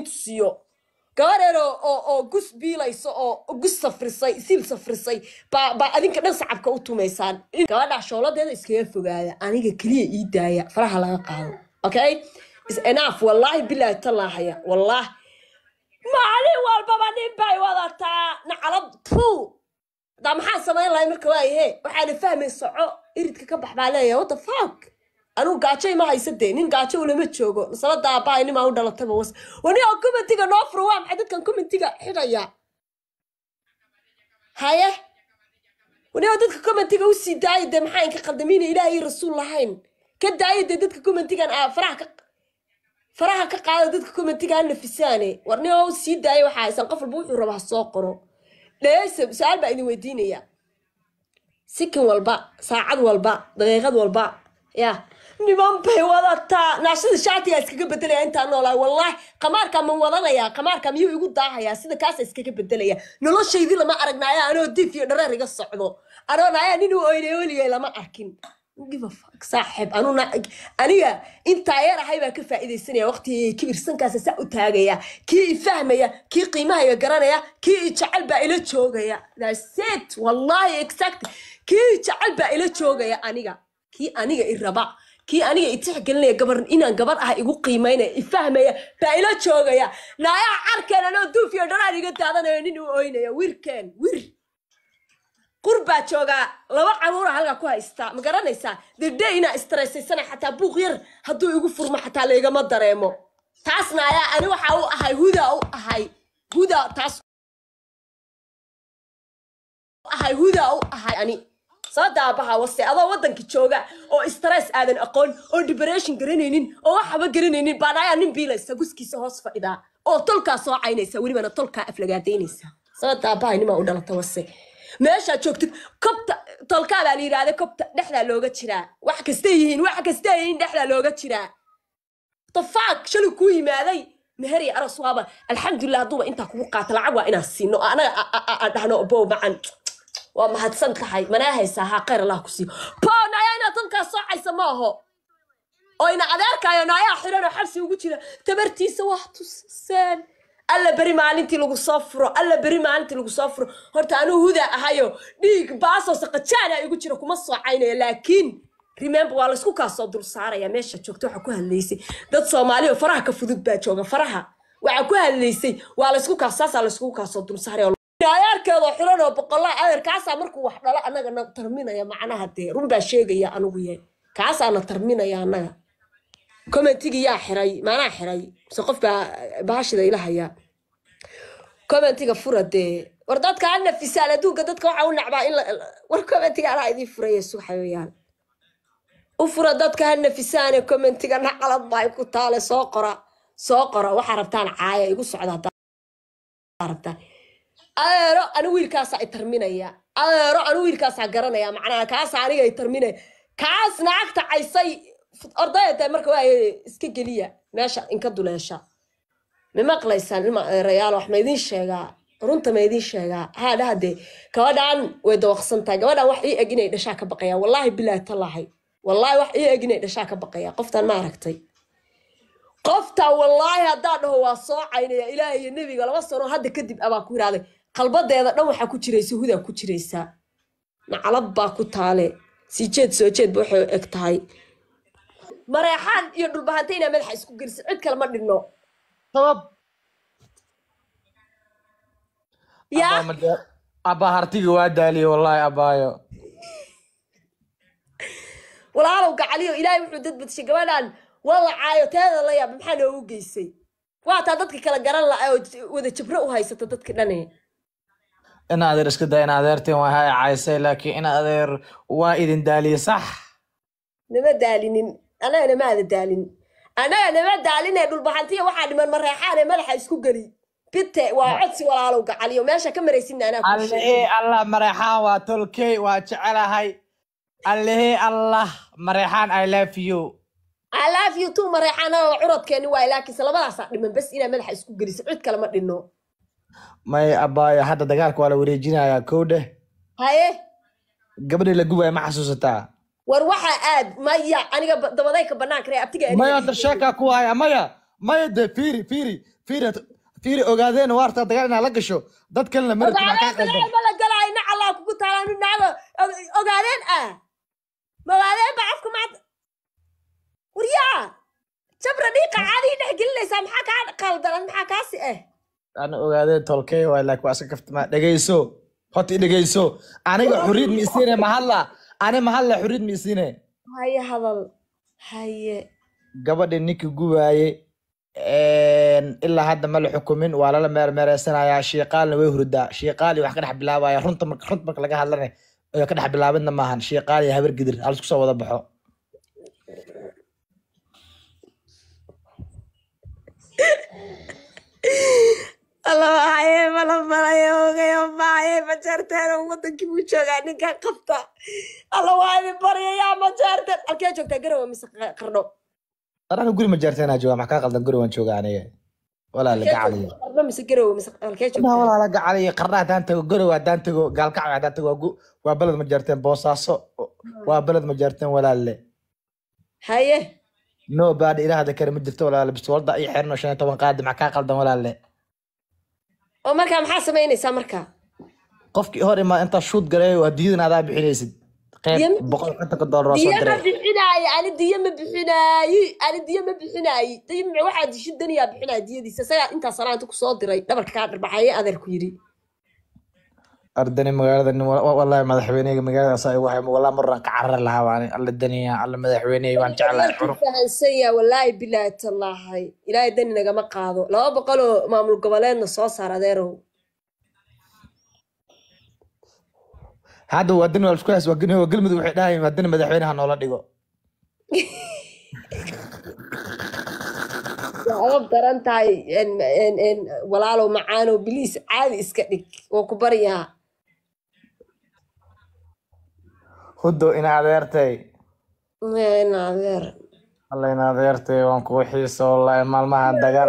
dugsiyo gabadheeno oo gus biilaysa oo gus safrisay siil safrisay baa adinka dhan sacabka u tumaysaan gabadhaa shooladeeda iskaga fogaada aniga keliya ii daaya faraha laga qaado okay enaf wallaahi bilaahi tallahaya wallaahi maalin walbaba nin bay wadataa nacalab tu hadaa maxaa samayn lahay marka waayahe waxaana fahmay soco iridka ka bax baa leeyahay what the fuck anuu gaajo ima haysade nin gaajo ulama joogo nasalada aabbahay nimaa u dhalataba was wani oo komentiga noo furo waa maxay dadkan komentiga xidhaya haye wani oo dadka komentiga usii daaya dee maxaa inka khaldamiina ilaahai rasuul lahayn ka daaya dee dadka komentigan a faraha ka faraha ka qaada dadka komentigaan nafisaane war oo sii daaya waxaa haysan qof walba wuxuu raba soo qoro dheyse su-aal baa idin weydiinaya sikin walba saacad walba daqiiqad walba ya niman bay wadataa naashada shaatigaa iskaga bedelaya intaan noolaa wallaahi qamaarkaa man wadanayaa qamaarkaa miyuu igu daahayaa sida kaasa iskaga bedelaya noloshaydii lama aragnaayo anoo diif iyo dhareer iga socdo anoonaya nin u oynay weliga lama arkin saaxib aniga intaa yar baa ka faa'iidaysanaya waqtigay kibirsankaasa saa u taagaya kii i kii qiimaha iga garanaya kii i baa ila joogaya set wallaahi exact kii i baa ila joogaya aniga kii aniga i kii aniga itixgelinaya gabar inaan gabar ah igu qiimayna ifahmaya baa ila joogaya naayaa carkeen anoo duuf iyo iga daadanayo nin u oynaya wirkeen wir qur baa joogaa laba caruura halkaa ku haystaa ma garanaysaa debde inaa istaraysaysana xataa buuq yar hadduu igu furmo xataa laygama dareemo taasna ayaa ani waxa u ahay huda u ahay huda taas ahay huda u ahay ani soo daabahaawase adoo wadanka jooga oo stress aadan aqoon oo dibreshin garanaynin oo waxaba garanaynin baadaayaa nin biilaysa guskiisa hoos fadhidaa oo tolkaa soo caynaysa welibana tolkaa aflagaadaynaysa soo nimaa u dhalata wase meeshaad joogtid kobta tolkaa la yidhaahda kobta dhexdaa looga jiraa wax kastay yihiin wax kastay yihiin dhexdaa looga jiraa tafaaq shalu kuu yimaaday meherya aras waaba hadduuba intaa kugu qaata lacag waa inaan siino anaga aan dhahno macan waa mahadsan tahay manaa haysaa haa allah ku siiyo poonaya inaad dadkaas soocaysa ma aho oo ina adeerkaayo naayaa xiran oo xabsi ugu jira tabartiisa waa tusiseen alla beri maalintii lagu soo furo alla beri maalintii lagu soo furo horta anuu hudaa ahayo dhiig baasoo saqajaana ah igu jira kuma soocaynayo laakiin remember waa laysku kaasoo dul saaraya meesha joogta waxa ku hadlaysay dad soomaali faraha ka fudud baa jooga faraha waxa ku hadlaysay waa laysku kaas saasaa laysku kaasoo dul saaraya daayaarkeedoo xiran oo boqollaa adeer kaasaa markuu wax dhalo anaga na tarminaya macnaha dee runbaa sheegaya anugu ye kaasaa na tarminaya annaga commentigiyaa xiray maanaa xiray mise qofbaa ah, baashida ilahayaa commentiga fura dee war dadka ana fisaal adduunka dadka waxaa u nacbaa in war commentiga anaa idiin furaya suxayayaal u fura dadka ha nafisaane commentigana qalad baa ku taale soo qora soo qora waxaa rabtaan caaya igu socda hadaa rabtaan adeero ani wiilkaasaa itarminaya adeero ani wiilkaasa garanaya macnaha kaasa aniga itarminaya kaas naagta caysay ordaya marka waay iska geliya meesha inka duleesha ma maqlaysaan eh, rayaal wax maydin sheegaa runta maydin sheegaa haa dhahde gabadhaan way dawaqsantahay gabadhaan wax ii eg inay dhashaa ka baqayaan wallaahi bilaa talahay wallaahi wax ii eg inay dhashaa ka baqayaa qoftaan ma aragtay qoftaa wallaahi haddaan dhaho waa soo caynaya ilaah iyo nebiga laba sanoo hadda kadib abaa ah ku ihahday qalbadeeda dhan waxaa ku jiraysa hudaa ku jiraysaa nacalad baa ku taale sii jeed soo jeedba waxay eg tahay mareexaan iyo dhulbahanta inaa madaxa isku geliso cid kale ma dhinno sabab yaa abbaa hartiga waa daaliye wallaahi abbaayo walaalow gacaliyo ilaahay wuxuu dad badshay gabadhaan waa la caayoteeda la yaaba maxaa noogu geysay waataa dadka kala garan la wada jabro u haysato dadka dhani in adeer iska daa in adeertiin waa hay caysay laakiin in adeer waa idin daaliye sax nama daalinin anaga nama ada daalin anaga nama daalinee dhulbaxantiya waxaa dhiman mareexaane madaxa isku geli bite waa codsi walaalow gacaliyo meesha ka maraysin anaae allah mareexaan waa tolkey waa jecelahay allehee allah mareexaan i love you alaafyo tuu mareexana curadkeeni waay laakiinse labadaasaa dhiman bes inaa madaxa isku geliso cid kale ma dhinno may abaayo hadda dagaalka waa la wareejinayaa kow dheh haye gabadhii la gubaya ma xasuusataa war waxaa aad maya aniga dabadayka banaanka abtigamaya darsheekaa ku haya maya maya de fiiri fiiri fiiri fiiri ogaadeen waarta dagaal inaa la gasho dad kalena marma la galaayo nacalaa kugu taalaanu nacba ogaadeen ah ma ba afka maanta waryaa jabra dhiiqa caadii dhex gelinaysaa maxaa kaa qaldanan maxaa kaasi ah aan ogaadee tolkey waay laakiin waa iska kaftama dhegayso horta dhegayso aniga xuriid ma isiine mahadla ani mahadla xuriid ma isiine haye hadal haye gabadhi ninkii gubaaye ilaa hadda ma la xukumin waa lala meermeereysanayaa shiiqaalna way hurdaa shiiqaali wax ka dhex bilaabaya runta marka marka laga hadlana ka dhex bilaabidna maahan shiiqaali habar gidir halisku soo wada baxo alabahaye mala malayo ogayo maaye majeerteeda wadankii buu joogaa ninkan qabta alla waa idin baryayaa majeerteed halkee joogtaa garowe mise qardho anaga guri majeerteen aa jooga max kaa qaldan gurowaan jooga aniga walaala gacaliy qardho mise garowe mise haddaan tago garowe haddaan tago gaalkacyo haddaan tago waa beled majeerteen boosaaso waa beled majeerteen walaale haye no bad ila hadli kara ma jirto walaale bis walda ii xirno shan toban qaadi maxaa kaa qaldan walaale oo markaa maxaa samaynaysaa markaa qofkii hore ma intaa shuud galeeyo waa diyadana adaa bixinaysid ma bixinaayo diyo ma bixinaayi ani diyadiisa isagaa intaa salaanta ku diray dhabarka kaa dharbacaya adeer ku yidhi ardani magaalada nin wallahi madaxweyneyga magaaladaas wallahi maran ka carari lahaa waan alla daniya alla madaxweyney waan jeclahay wallaahi bilaahi ilaahay dani nagama qaado laba boqol oo maamul goboleedna soo saar adeerow hadda waa dani isku hays waa galmudug waxay dhahayn waa dani madaxweynaha noola dhigo waad daran tahay walaalow macaanow biliis caadi iska dhig waa ku baryaa huddo in adeertay maya adeertay waan kuu xiisa wallaahi maalmahan dagaal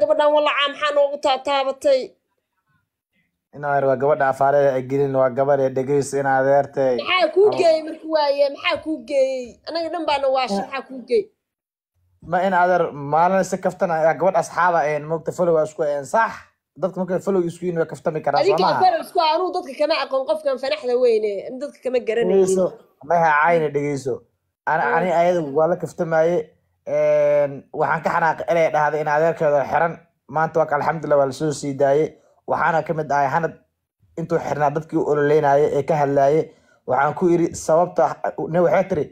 gabadhan walaca maxaa noogu taataabatay inaar waa gabadha afaarada ay gelin waa gabadhe dhegeysa in adeertay maxaa kuu geeyey marka waaye maxaa kuu geeyey anaga dhan baana waasha maxaa kuu geey ma in adeer maalin si kaftan gabadh asxaaba een mogta falowa isku een sax dadka marka follow isku yihiin way kaftami karaan adiga farasku anuu dadka kama aqoon qofkan fanaxda weyne dadka kama garanayo maha cayna dhegeyso ah. ani ayada waa la kaftamaye waxaan ka xanaaqay inay dhahday in adeerkeeda xiran maanta waa alxamdulillah waa lasoo sii daaye waxaana ka mid ahay hanad intuu xirnaa dadkii u ololeynaye ee ka hadlaaye waxaan ku iri sababta waxay tiri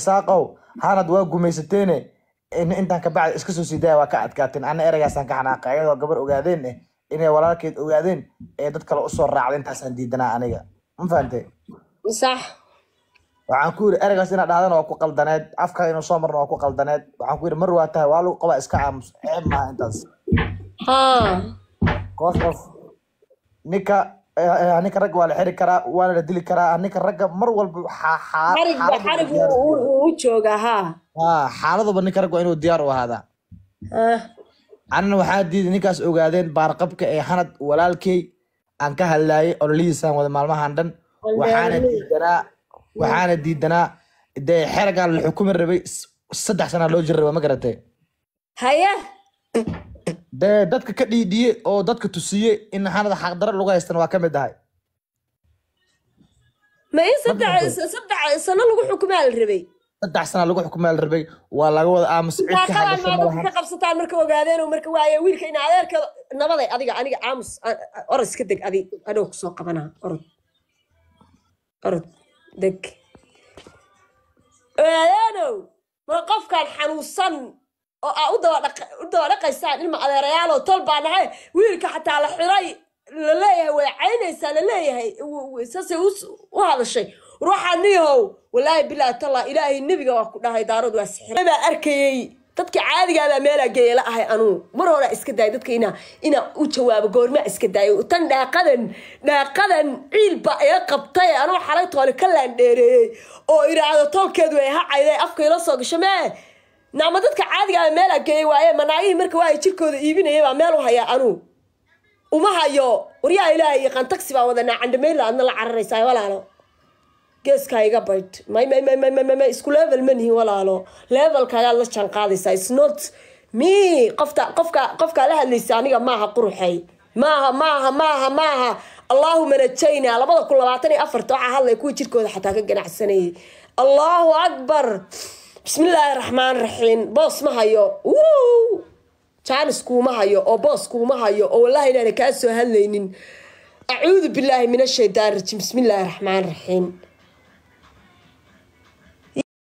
isaaqow hanad waa gumaysateene intaan kabacdi iska soo sii daaya waa ka adkaateen ana ereygaasaan ka xanaaqay ayadoo gabar ogaadeen eh inay walaalkeed ogaadeen ee dad kale usoo raacda intaasaan diidanaa aniga ma fahante sax waxaan ku yidhi ereygaas inaad dhahdan waa ku qaldaneed afkaa inuu soo marna waa ku qaldaneed waxaan ku yidhi mar waa tahay waa lagu qabaa iska aamus ceeb maaha intaas koox qof ninka ninka ragga waa la xiri karaa waana la dili karaa aninka ragga mar walba xaaladaba ninka ragg waa inuu diyaar u ahaadaa eh. anina waxaa diiday ninkaas ogaadeen baarqabka ee hanad walaalkay aan ka hadlaayay ololihiisaan wada maalmahan dhan waxaana diidanaa waxaana diidanaa dee xeragaan la xukumi rabay saddex sanaa loo jiri raba ma garatay haye dee dadka ka dhiidhiye oo dadka tusiye in xanada xaqdaro lagu haystan waa ka mid ahay ma in saddex sano lagu xukumaa la rabay saddex sana lagu xukumaa la rabay waa laga wada aamus cidka qabsataan marka ogaadeen marka waaye wiilka in adeerka nabaday adiga aniga aamus oras ka deg adi adhow kusoo qabanaa orod orod deg adeenow ma qofkaan xanuunsan oo aa u dabadhaqaysaan ilma adeerayaaloo tol baa nahay wiilka xataa la xiray laleeyahay way caynaysaa laleeyahay sasay u hadashay ruuxa niihow walaahi bilaahi talla ilaahay nebiga waa ku dhahay daarood waa sixira baa arkayey dadka caadigaabaa meelaa geela ahay anuu mar horaa iska daay dadka inaa inaa u jawaabo goormaa iska daayo tan dhaaqadan dhaaqadan ciilba ee qabtay anuu xalay toole ka laandheereeyey oo idhaahdo tolkeed way ha cayday afka soo gasho mee nama dadka caadiga ah meel geeya geeyey waaye manaagihii marka waa jirkooda iibinayay baa meel u hayaa anuu uma hayo waryaa ilaahay yaqaan tagsi baa wadanaa candhameynla adna la cararaysaa walaalo geeskaa iga baydh maymmmmm isku level manihin walaalo levelkaagaad la jaan qaadaysaa isnot me qofta qofka qofkaa la hadlaysa aniga maaha quruxey maaha maaha maaha maaha allaahuma najayna labada kun labaatan iyo afarta waxaa hadlaya kuwii jirkooda xataa ka ganacsanayay allaahu akbar bismillaahi raxmaan raxiim boos ma hayo w jaanis kuuma hayo oo boos kuuma hayo oo wallahi inaana kaa soo hadlaynin acuudu billaahi min ashaytaan rajiim bismillaahi raxmaan raxiim